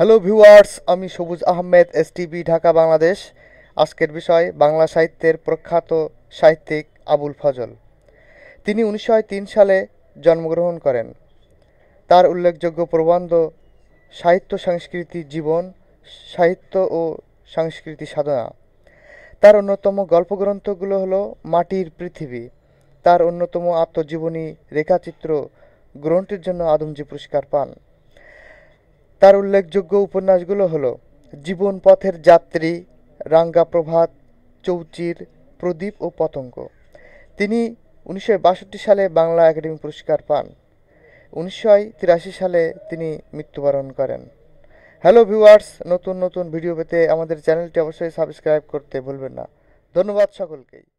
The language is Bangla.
হ্যালো ভিউয়ার্স আমি সবুজ আহমেদ এস টিভি ঢাকা বাংলাদেশ আজকের বিষয় বাংলা সাহিত্যের প্রখ্যাত সাহিত্যিক আবুল ফজল তিনি উনিশশো সালে জন্মগ্রহণ করেন তার উল্লেখযোগ্য প্রবন্ধ সাহিত্য সংস্কৃতি জীবন সাহিত্য ও সংস্কৃতি সাধনা তার অন্যতম গল্পগ্রন্থগুলো হলো মাটির পৃথিবী তার অন্যতম আত্মজীবনী রেখাচিত্র গ্রন্থটির জন্য আদমজি পুরস্কার পান তার উল্লেখযোগ্য উপন্যাসগুলো হলো জীবন পথের যাত্রী রাঙ্গা প্রভাত চৌচির প্রদীপ ও পতঙ্গ তিনি উনিশশো সালে বাংলা একাডেমি পুরস্কার পান উনিশশো সালে তিনি মৃত্যুবরণ করেন হ্যালো ভিউয়ার্স নতুন নতুন ভিডিও পেতে আমাদের চ্যানেলটি অবশ্যই সাবস্ক্রাইব করতে ভুলবেন না ধন্যবাদ সকলকেই